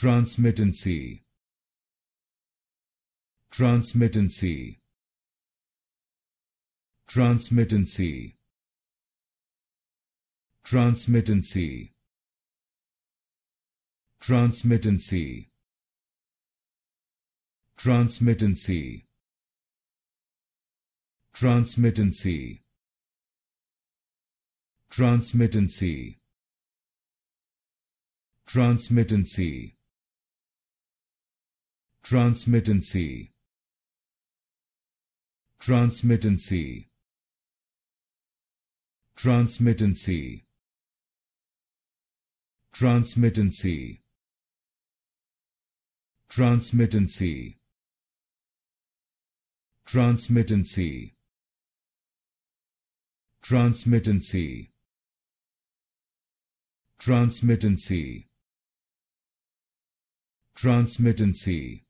Transmittency. Transmittency. Transmittency. Transmittency. Transmittency. Transmittency. Transmittency. Transmittency. transmittancy transmittancy transmittancy transmittancy transmittancy transmittancy transmittancy transmittancy transmittancy transmittancy